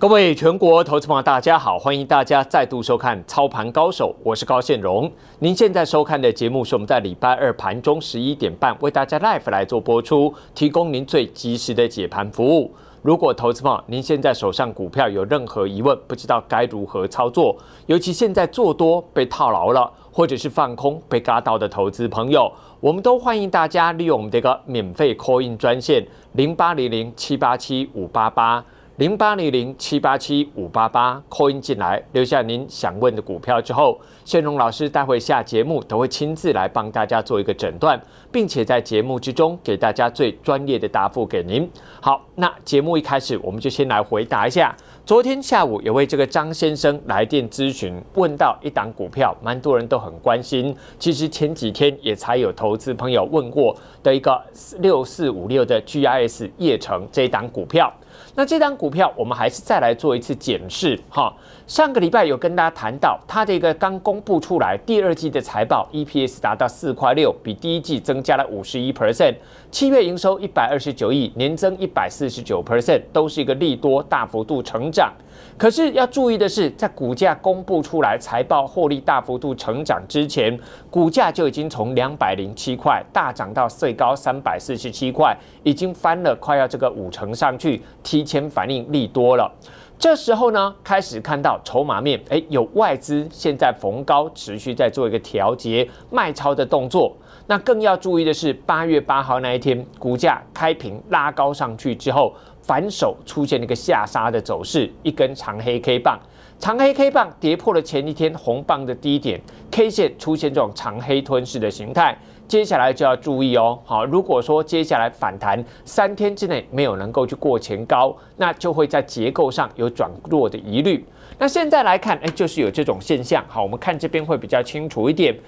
各位全国投资朋友，大家好！欢迎大家再度收看《操盘高手》，我是高现荣。您现在收看的节目是我们在礼拜二盘中十一点半为大家 live 来做播出，提供您最及时的解盘服务。如果投资朋友您现在手上股票有任何疑问，不知道该如何操作，尤其现在做多被套牢了，或者是放空被嘎到的投资朋友，我们都欢迎大家利用我们的一个免费 call in 专线零八零零七八七五八八。零八零零七八七五八八扣音进来，留下您想问的股票之后，宣荣老师待会下节目都会亲自来帮大家做一个诊断，并且在节目之中给大家最专业的答复给您。好，那节目一开始我们就先来回答一下，昨天下午有位这个张先生来电咨询，问到一档股票，蛮多人都很关心。其实前几天也才有投资朋友问过的一个六四五六的 GIS 叶城这一档股票。那这张股票，我们还是再来做一次检视，哈。上个礼拜有跟大家谈到，它的一个刚公布出来第二季的财报，EPS 达到四块六，比第一季增加了五十一 percent。七月营收一百二十九亿，年增一百四十九 percent，都是一个利多大幅度成长。可是要注意的是，在股价公布出来财报获利大幅度成长之前，股价就已经从两百零七块大涨到最高三百四十七块，已经翻了快要这个五成上去，提前反应利多了。这时候呢，开始看到筹码面，哎，有外资现在逢高持续在做一个调节卖超的动作。那更要注意的是，八月八号那一天，股价开平拉高上去之后，反手出现了一个下杀的走势，一根长黑 K 棒，长黑 K 棒跌破了前一天红棒的低点，K 线出现这种长黑吞噬的形态。接下来就要注意哦，好，如果说接下来反弹三天之内没有能够去过前高，那就会在结构上有转弱的疑虑。那现在来看，哎，就是有这种现象。好，我们看这边会比较清楚一点。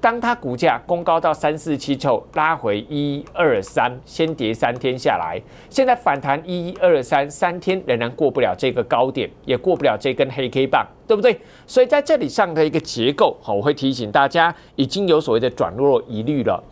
当它股价攻高到三四七之后，拉回一二三，先跌三天下来，现在反弹一二三，三天仍然过不了这个高点，也过不了这根黑 K 棒，对不对？所以在这里上的一个结构，好，我会提醒大家，已经有所谓的转弱疑虑了。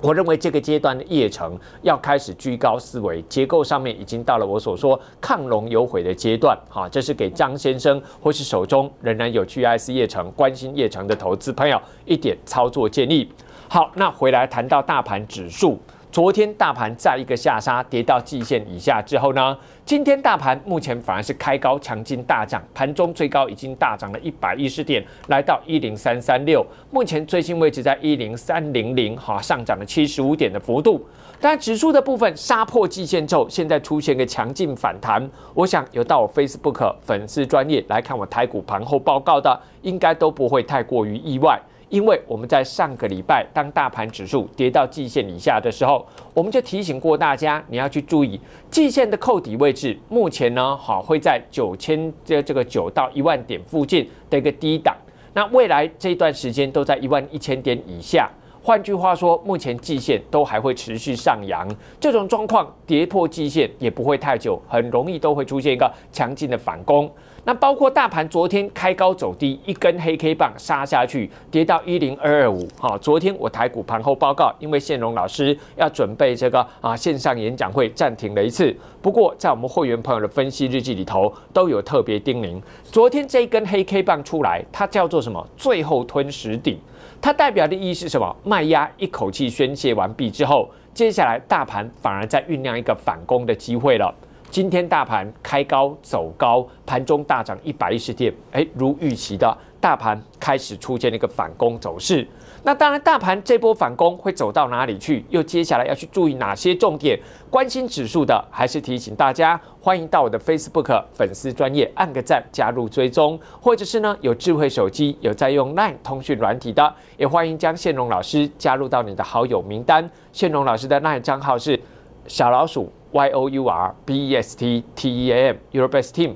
我认为这个阶段的叶城要开始居高思维，结构上面已经到了我所说抗龙有悔的阶段。哈，这是给张先生或是手中仍然有去 i s 叶城关心叶城的投资朋友一点操作建议。好，那回来谈到大盘指数。昨天大盘在一个下杀跌到季线以下之后呢，今天大盘目前反而是开高强劲大涨，盘中最高已经大涨了一百一十点，来到一零三三六，目前最新位置在一零三零零，哈上涨了七十五点的幅度。但指数的部分杀破季线后，现在出现个强劲反弹，我想有到我 Facebook 粉丝专业来看我台股盘后报告的，应该都不会太过于意外。因为我们在上个礼拜当大盘指数跌到季线以下的时候，我们就提醒过大家，你要去注意季线的扣底位置。目前呢，好会在九千这这个九到一万点附近的一个低档。那未来这一段时间都在一万一千点以下。换句话说，目前季线都还会持续上扬，这种状况跌破季线也不会太久，很容易都会出现一个强劲的反攻。那包括大盘昨天开高走低，一根黑 K 棒杀下去，跌到一零二二五。好，昨天我台股盘后报告，因为宪荣老师要准备这个啊线上演讲会，暂停了一次。不过在我们会员朋友的分析日记里头，都有特别叮咛。昨天这根黑 K 棒出来，它叫做什么？最后吞食顶。它代表的意义是什么？卖压一口气宣泄完毕之后，接下来大盘反而在酝酿一个反攻的机会了。今天大盘开高走高，盘中大涨一百一十点，哎，如预期的，大盘开始出现一个反攻走势。那当然，大盘这波反攻会走到哪里去？又接下来要去注意哪些重点？关心指数的，还是提醒大家，欢迎到我的 Facebook 粉丝专业按个赞，加入追踪，或者是呢，有智慧手机有在用 LINE 通讯软体的，也欢迎将宪隆老师加入到你的好友名单。宪隆老师的 LINE 账号是小老鼠。Your best team, e u r p e s t team，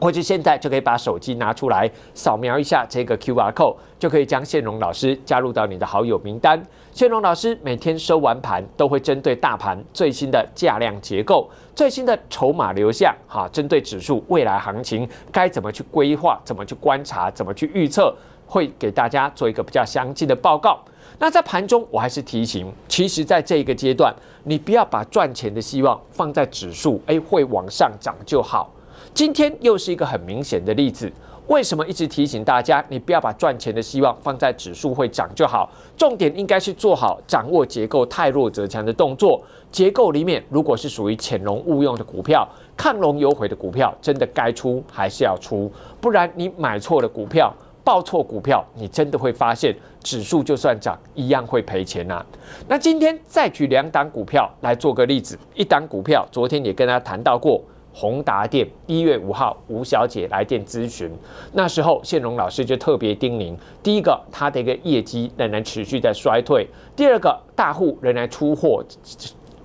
或者现在就可以把手机拿出来，扫描一下这个 QR code，就可以将谢荣老师加入到你的好友名单。谢荣老师每天收完盘，都会针对大盘最新的价量结构、最新的筹码流向，哈，针对指数未来行情该怎么去规划、怎么去观察、怎么去预测，会给大家做一个比较详尽的报告。那在盘中，我还是提醒，其实，在这一个阶段，你不要把赚钱的希望放在指数，哎，会往上涨就好。今天又是一个很明显的例子，为什么一直提醒大家，你不要把赚钱的希望放在指数会涨就好？重点应该是做好掌握结构，太弱则强的动作。结构里面，如果是属于潜龙勿用的股票，亢龙有悔的股票，真的该出还是要出，不然你买错了股票。报错股票，你真的会发现指数就算涨，一样会赔钱呐。那今天再举两档股票来做个例子，一档股票昨天也跟他谈到过，宏达店一月五号吴小姐来电咨询，那时候谢荣老师就特别叮咛，第一个它的一个业绩仍然持续在衰退，第二个大户仍然出货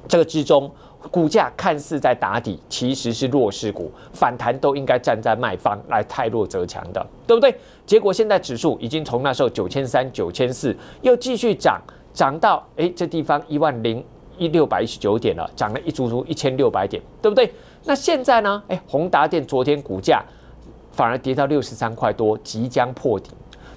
这个之中。股价看似在打底，其实是弱势股反弹，都应该站在卖方来，太弱则强的，对不对？结果现在指数已经从那时候九千三、九千四，又继续涨，涨到哎这地方一万零一六百一十九点了，涨了一足足一千六百点，对不对？那现在呢？哎，宏达电昨天股价反而跌到六十三块多，即将破底。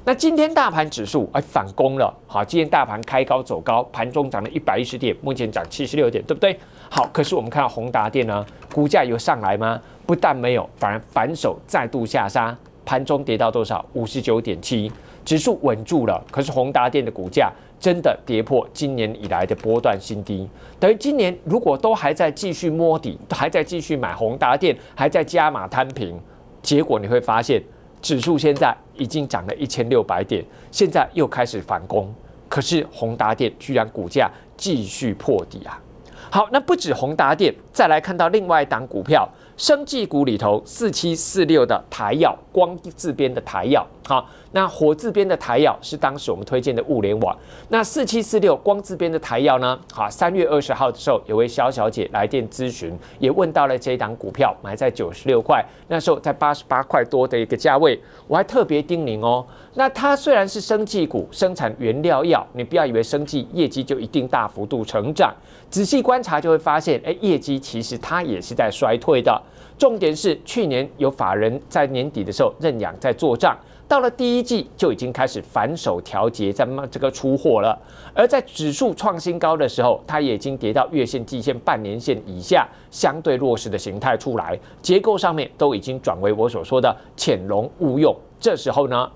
那今天大盘指数哎反攻了，好，今天大盘开高走高，盘中涨了一百一十点，目前涨七十六点，对不对？好，可是我们看到宏达电呢，股价有上来吗？不但没有，反而反手再度下杀，盘中跌到多少？五十九点七，指数稳住了，可是宏达电的股价真的跌破今年以来的波段新低。等于今年如果都还在继续摸底，还在继续买宏达电，还在加码摊平，结果你会发现，指数现在已经涨了一千六百点，现在又开始反攻，可是宏达电居然股价继续破底啊！好，那不止宏达电，再来看到另外一档股票，生技股里头四七四六的台药。光字边的台药，好，那火字边的台药是当时我们推荐的物联网。那四七四六光字边的台药呢？好，三月二十号的时候，有位肖小姐来电咨询，也问到了这一档股票，买在九十六块，那时候在八十八块多的一个价位。我还特别叮咛哦，那它虽然是生技股，生产原料药，你不要以为生技业绩就一定大幅度成长，仔细观察就会发现，哎，业绩其实它也是在衰退的。重点是去年有法人在年底的时候认养在做账，到了第一季就已经开始反手调节，在卖这个出货了。而在指数创新高的时候，它已经跌到月线、季线、半年线以下，相对弱势的形态出来，结构上面都已经转为我所说的潜龙勿用。这时候呢，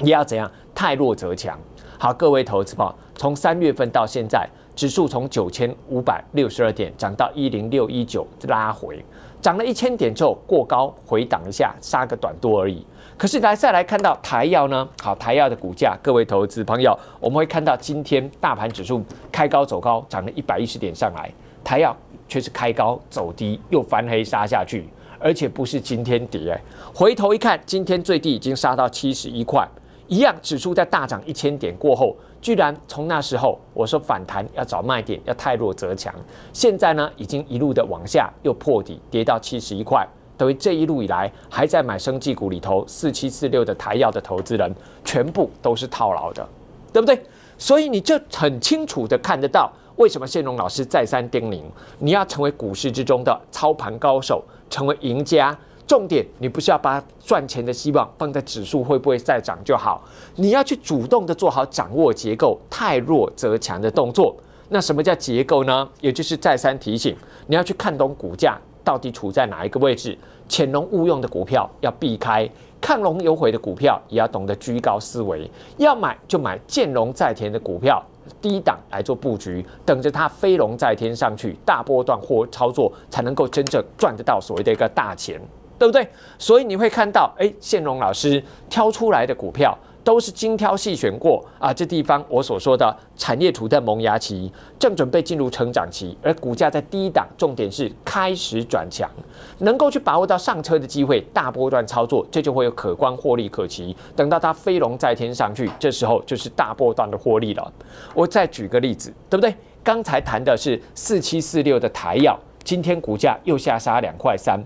也要怎样？太弱则强。好，各位投资友，从三月份到现在，指数从九千五百六十二点涨到一零六一九，拉回。涨了一千点之后过高回档一下杀个短多而已。可是来再来看到台药呢？好，台药的股价，各位投资朋友，我们会看到今天大盘指数开高走高，涨了一百一十点上来，台药却是开高走低，又翻黑杀下去，而且不是今天跌哎，回头一看，今天最低已经杀到七十一块。一样指数在大涨一千点过后，居然从那时候我说反弹要找卖点，要太弱则强。现在呢，已经一路的往下又破底，跌到七十一块。等于这一路以来，还在买生技股里头四七四六的台药的投资人，全部都是套牢的，对不对？所以你就很清楚的看得到，为什么谢荣老师再三叮咛，你要成为股市之中的操盘高手，成为赢家。重点，你不是要把赚钱的希望放在指数会不会再涨就好，你要去主动的做好掌握结构，太弱则强的动作。那什么叫结构呢？也就是再三提醒，你要去看懂股价到底处在哪一个位置，潜龙勿用的股票要避开，亢龙有悔的股票也要懂得居高思维，要买就买见龙在田的股票，低档来做布局，等着它飞龙在天上去，大波段或操作才能够真正赚得到所谓的一个大钱。对不对？所以你会看到，哎，宪荣老师挑出来的股票都是精挑细选过啊。这地方我所说的产业图的萌芽期，正准备进入成长期，而股价在低档，重点是开始转强，能够去把握到上车的机会，大波段操作，这就会有可观获利可期。等到它飞龙在天上去，这时候就是大波段的获利了。我再举个例子，对不对？刚才谈的是四七四六的台药，今天股价又下杀两块三。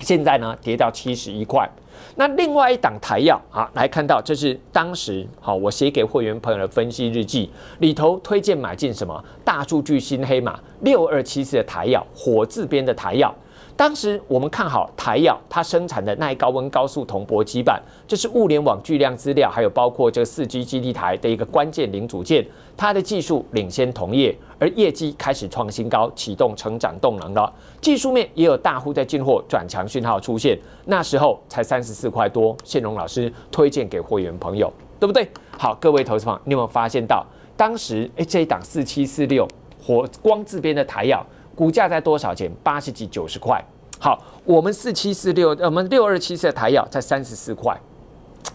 现在呢，跌到七十一块。那另外一档台药啊，来看到这是当时好，我写给会员朋友的分析日记里头推荐买进什么大数据新黑马六二七四的台药，火字边的台药。当时我们看好台药，它生产的耐高温高速铜箔基板，这是物联网巨量资料，还有包括这个四 G 基地台的一个关键零组件，它的技术领先同业，而业绩开始创新高，启动成长动能了。技术面也有大户在进货，转强讯号出现，那时候才三十四块多。谢荣老师推荐给会员朋友，对不对？好，各位投资朋友，你有发现到当时哎这一档四七四六，火光自编的台药。股价在多少钱？八十几、九十块。好，我们四七四六，我们六二七四的台药在三十四块。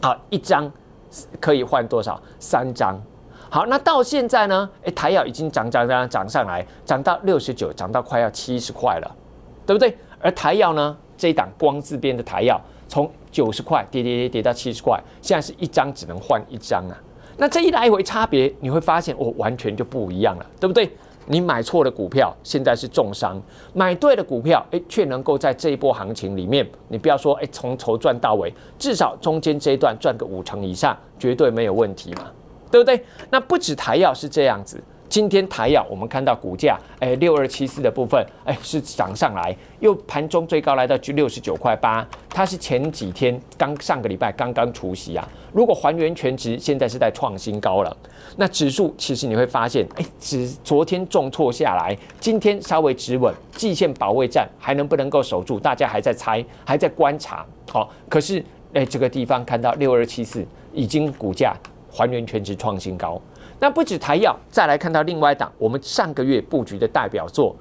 好，一张可以换多少？三张。好，那到现在呢？哎，台药已经涨涨涨涨上来，涨到六十九，涨到快要七十块了，对不对？而台药呢，这一档光字边的台药，从九十块跌跌跌跌到七十块，现在是一张只能换一张啊。那这一来回差别，你会发现，哦，完全就不一样了，对不对？你买错了股票，现在是重伤；买对了股票，哎，却能够在这一波行情里面，你不要说，哎，从头赚到尾，至少中间这一段赚个五成以上，绝对没有问题嘛，对不对？那不止台药是这样子。今天台药，我们看到股价，哎，六二七四的部分，哎，是涨上来，又盘中最高来到六十九块八，它是前几天刚上个礼拜刚刚除息啊，如果还原全值，现在是在创新高了。那指数其实你会发现，哎，只昨天重挫下来，今天稍微止稳，季线保卫战还能不能够守住，大家还在猜，还在观察，好，可是哎，这个地方看到六二七四已经股价还原全值创新高。那不止台药，再来看到另外一档，我们上个月布局的代表作，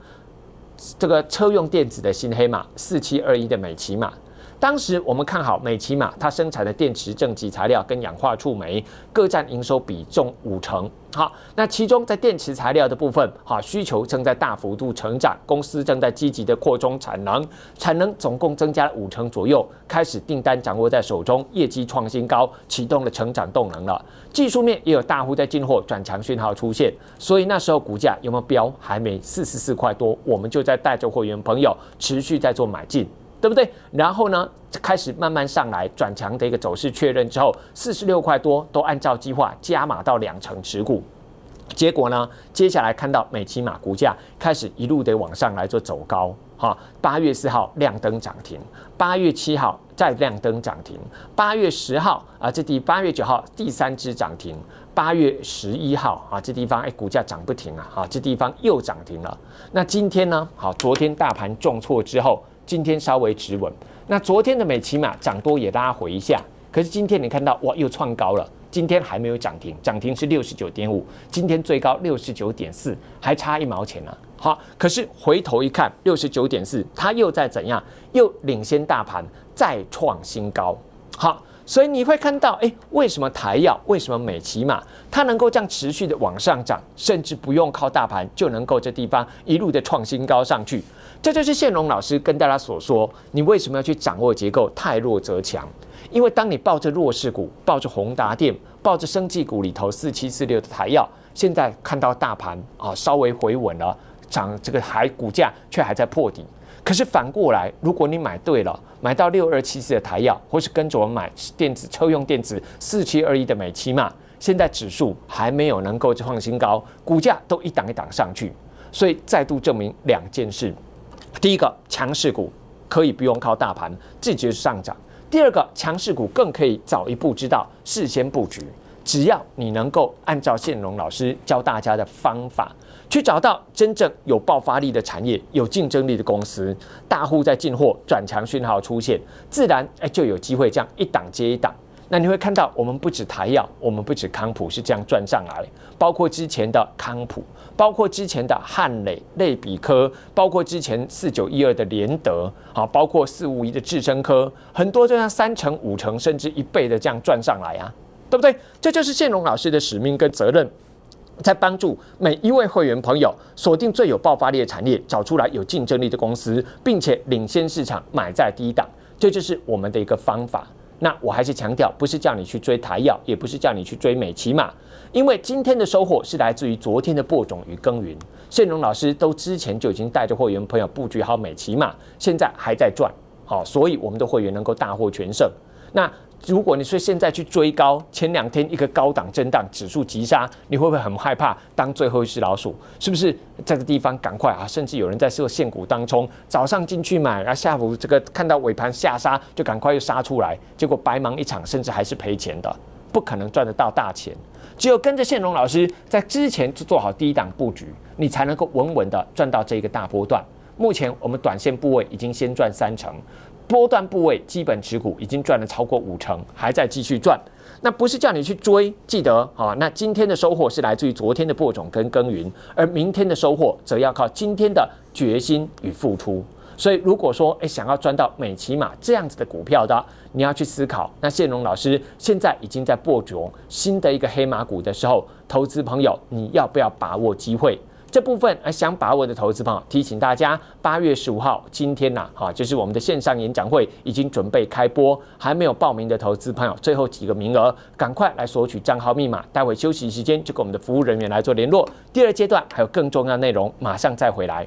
这个车用电子的新黑马四七二一的美骑马。当时我们看好美岐玛，它生产的电池正极材料跟氧化触媒各占营收比重五成。好，那其中在电池材料的部分，哈，需求正在大幅度成长，公司正在积极的扩充产能，产能总共增加了五成左右，开始订单掌握在手中，业绩创新高，启动了成长动能了。技术面也有大户在进货，转强讯号出现，所以那时候股价有没有飙？还没四十四块多，我们就在带着会员朋友持续在做买进。对不对？然后呢，开始慢慢上来转强的一个走势确认之后，四十六块多都按照计划加码到两成持股。结果呢，接下来看到美骑马股价开始一路的往上来做走高。哈，八月四号亮灯涨停，八月七号再亮灯涨停，八月十号啊，这第八月九号第三只涨停，八月十一号啊，这地方哎股价涨不停啊，哈，这地方又涨停了。那今天呢？好，昨天大盘重挫之后。今天稍微止稳，那昨天的美骑码涨多也，大家回一下。可是今天你看到哇，又创高了。今天还没有涨停，涨停是六十九点五，今天最高六十九点四，还差一毛钱呢。好，可是回头一看，六十九点四，它又在怎样？又领先大盘再创新高。好。所以你会看到，哎，为什么台药，为什么美骑马，它能够这样持续的往上涨，甚至不用靠大盘就能够这地方一路的创新高上去？这就是谢龙老师跟大家所说，你为什么要去掌握结构？太弱则强，因为当你抱着弱势股，抱着宏达电，抱着生技股里头四七四六的台药，现在看到大盘啊稍微回稳了，涨这个还股价却还在破底。可是反过来，如果你买对了，买到六二七四的台药，或是跟着我买电子车用电子四七二一的美期嘛，现在指数还没有能够创新高，股价都一档一档上去，所以再度证明两件事：第一个，强势股可以不用靠大盘，自己上涨；第二个，强势股更可以早一步知道，事先布局。只要你能够按照线荣老师教大家的方法。去找到真正有爆发力的产业、有竞争力的公司，大户在进货，转强讯号出现，自然哎就有机会这样一档接一档。那你会看到，我们不止台药，我们不止康普是这样转上来，包括之前的康普，包括之前的汉磊、类比科，包括之前四九一二的联德，好，包括四五一的智深科，很多就像三成、五成甚至一倍的这样转上来啊，对不对？这就是建龙老师的使命跟责任。在帮助每一位会员朋友锁定最有爆发力的产业，找出来有竞争力的公司，并且领先市场买在第一档，这就是我们的一个方法。那我还是强调，不是叫你去追台药，也不是叫你去追美骑马，因为今天的收获是来自于昨天的播种与耕耘。谢荣老师都之前就已经带着会员朋友布局好美骑马，现在还在赚，好，所以我们的会员能够大获全胜。那。如果你说现在去追高，前两天一个高档震荡指数急杀，你会不会很害怕当最后一只老鼠？是不是在这个地方赶快啊？甚至有人在做限股当中，早上进去买，然后下午这个看到尾盘下杀，就赶快又杀出来，结果白忙一场，甚至还是赔钱的，不可能赚得到大钱。只有跟着宪龙老师在之前就做好低档布局，你才能够稳稳的赚到这一个大波段。目前我们短线部位已经先赚三成。波段部位基本持股，已经赚了超过五成，还在继续赚。那不是叫你去追，记得啊。那今天的收获是来自于昨天的播种跟耕耘，而明天的收获则要靠今天的决心与付出。所以如果说诶想要赚到美骑马这样子的股票的，你要去思考。那谢荣老师现在已经在播种新的一个黑马股的时候，投资朋友你要不要把握机会？这部分啊，想把我的投资朋友提醒大家，八月十五号，今天呐，哈，就是我们的线上演讲会已经准备开播，还没有报名的投资朋友，最后几个名额，赶快来索取账号密码，待会休息时间就跟我们的服务人员来做联络。第二阶段还有更重要内容，马上再回来。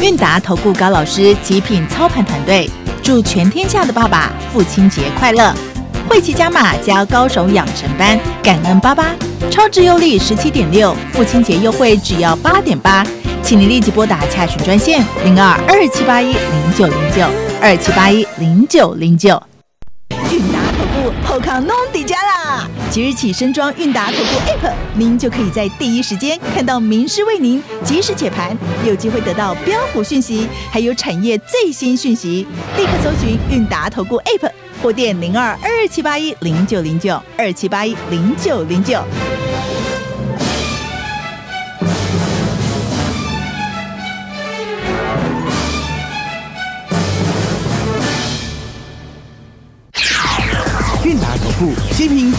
韵达投顾高老师，极品操盘团队，祝全天下的爸爸父亲节快乐！汇骑加码教高手养成班，感恩爸爸，超值优利十七点六，父亲节优惠只要八点八，请你立即拨打洽询专线零二二七八一零九零九二七八一零九零九。韵达投顾，后康弄的家啦。即日起，身装韵达投顾 App，您就可以在第一时间看到名师为您及时解盘，有机会得到标普讯息，还有产业最新讯息。立刻搜寻韵达投顾 App，或电零二二七八一零九零九二七八一零九零九。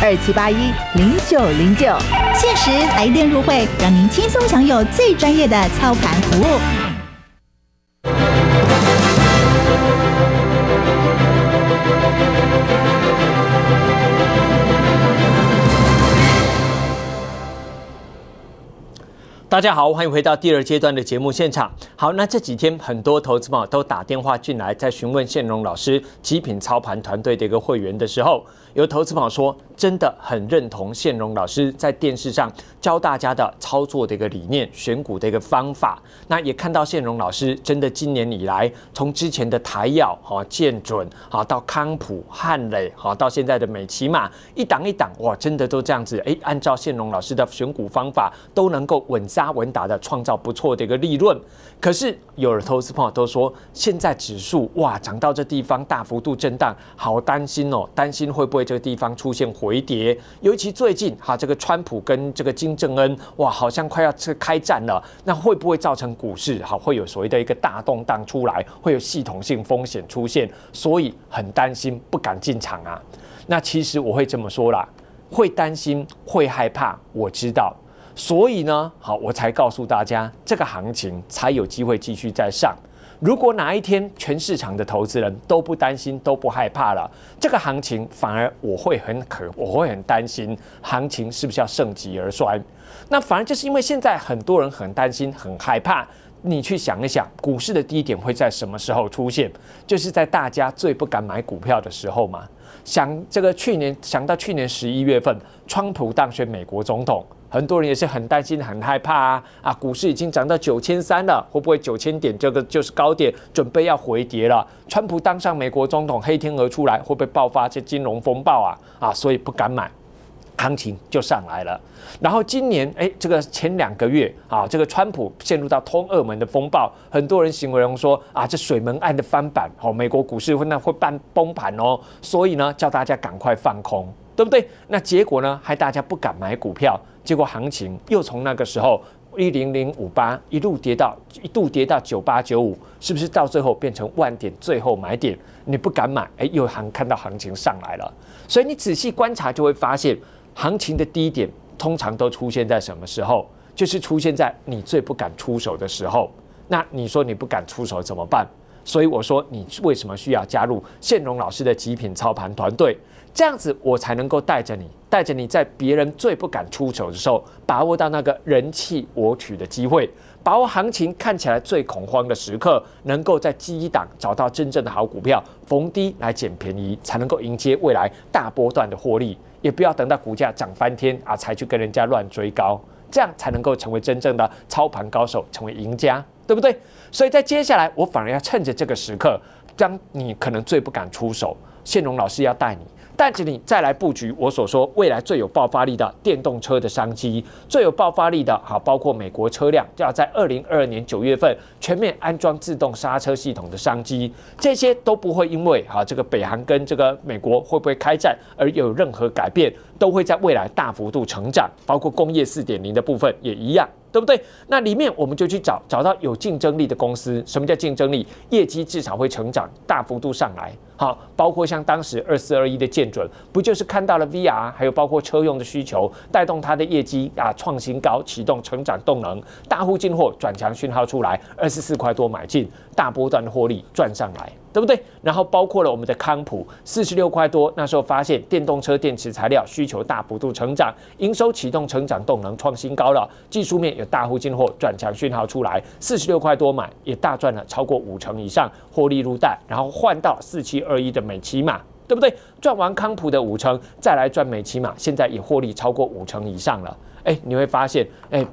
二七八一零九零九，限时来电入会，让您轻松享有最专业的操盘服务。大家好，欢迎回到第二阶段的节目现场。好，那这几天很多投资朋友都打电话进来，在询问线荣老师极品操盘团队的一个会员的时候。有投资朋友说，真的很认同线荣老师在电视上教大家的操作的一个理念、选股的一个方法。那也看到线荣老师真的今年以来，从之前的台药、哈建准、哈到康普、汉磊、哈到现在的美骑马，一档一档哇，真的都这样子，哎，按照线荣老师的选股方法，都能够稳扎稳打的创造不错的一个利润。可是有的投资朋友都说，现在指数哇涨到这地方，大幅度震荡，好担心哦，担心会不会？这个地方出现回跌，尤其最近哈，这个川普跟这个金正恩，哇，好像快要这开战了，那会不会造成股市好会有所谓的一个大动荡出来，会有系统性风险出现，所以很担心，不敢进场啊。那其实我会这么说啦，会担心，会害怕，我知道，所以呢，好，我才告诉大家，这个行情才有机会继续再上。如果哪一天全市场的投资人都不担心、都不害怕了，这个行情反而我会很可，我会很担心行情是不是要盛极而衰。那反而就是因为现在很多人很担心、很害怕，你去想一想，股市的低点会在什么时候出现？就是在大家最不敢买股票的时候嘛。想这个去年想到去年十一月份，川普当选美国总统。很多人也是很担心、很害怕啊！啊，股市已经涨到九千三了，会不会九千点这个就是高点，准备要回跌了？川普当上美国总统，黑天鹅出来，会不会爆发这金融风暴啊？啊，所以不敢买，行情就上来了。然后今年哎，这个前两个月啊，这个川普陷入到通二门的风暴，很多人形容说啊，这水门案的翻版哦，美国股市会那会半崩盘哦，所以呢，叫大家赶快放空，对不对？那结果呢，害大家不敢买股票。结果行情又从那个时候一零零五八一路跌到一度跌到九八九五，是不是到最后变成万点？最后买点你不敢买，哎，又行，看到行情上来了。所以你仔细观察就会发现，行情的低点通常都出现在什么时候？就是出现在你最不敢出手的时候。那你说你不敢出手怎么办？所以我说你为什么需要加入谢荣老师的极品操盘团队？这样子我才能够带着你，带着你在别人最不敢出手的时候，把握到那个人气我取的机会，把握行情看起来最恐慌的时刻，能够在基档找到真正的好股票，逢低来捡便宜，才能够迎接未来大波段的获利。也不要等到股价涨翻天啊，才去跟人家乱追高，这样才能够成为真正的操盘高手，成为赢家，对不对？所以在接下来，我反而要趁着这个时刻，将你可能最不敢出手，谢荣老师要带你。带着你再来布局，我所说未来最有爆发力的电动车的商机，最有爆发力的哈，包括美国车辆要在二零二二年九月份全面安装自动刹车系统的商机，这些都不会因为哈这个北韩跟这个美国会不会开战而有任何改变。都会在未来大幅度成长，包括工业四点零的部分也一样，对不对？那里面我们就去找找到有竞争力的公司。什么叫竞争力？业绩至少会成长，大幅度上来。好，包括像当时二四二一的见准，不就是看到了 VR，还有包括车用的需求，带动它的业绩啊创新高，启动成长动能，大户进货转强讯号出来，二十四块多买进，大波段的获利赚上来。对不对？然后包括了我们的康普，四十六块多，那时候发现电动车电池材料需求大幅度成长，营收启动成长动能创新高了。技术面有大户进货转强讯号出来，四十六块多买也大赚了超过五成以上，获利入袋。然后换到四七二一的美琪玛，对不对？赚完康普的五成，再来赚美琪玛，现在也获利超过五成以上了。哎，你会发现，哎，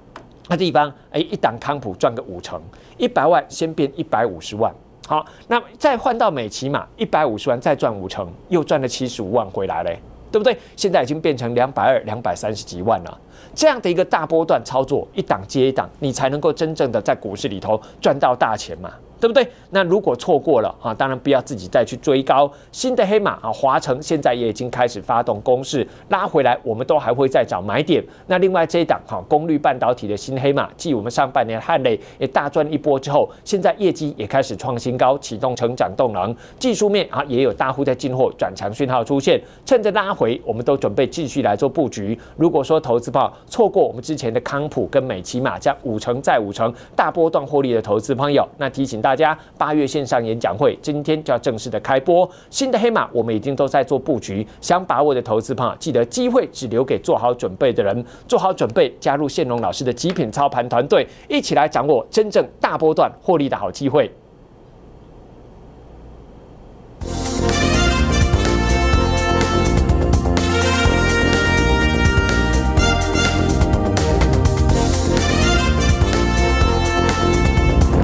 那地方，哎，一档康普赚个五成，一百万先变一百五十万。好，那再换到美骑马一百五十万，再赚五成，又赚了七十五万回来嘞，对不对？现在已经变成两百二、两百三十几万了。这样的一个大波段操作，一档接一档，你才能够真正的在股市里头赚到大钱嘛。对不对？那如果错过了啊，当然不要自己再去追高。新的黑马啊，华城现在也已经开始发动攻势，拉回来，我们都还会再找买点。那另外这一档哈，功率半导体的新黑马，继我们上半年汉磊也大赚一波之后，现在业绩也开始创新高，启动成长动能。技术面啊，也有大户在进货，转强讯号出现。趁着拉回，我们都准备继续来做布局。如果说投资宝错过我们之前的康普跟美骑马，加五成再五成大波段获利的投资朋友，那提醒。大家八月线上演讲会今天就要正式的开播，新的黑马我们已经都在做布局，想把握的投资友，记得机会只留给做好准备的人，做好准备加入宪龙老师的极品操盘团队，一起来掌握真正大波段获利的好机会。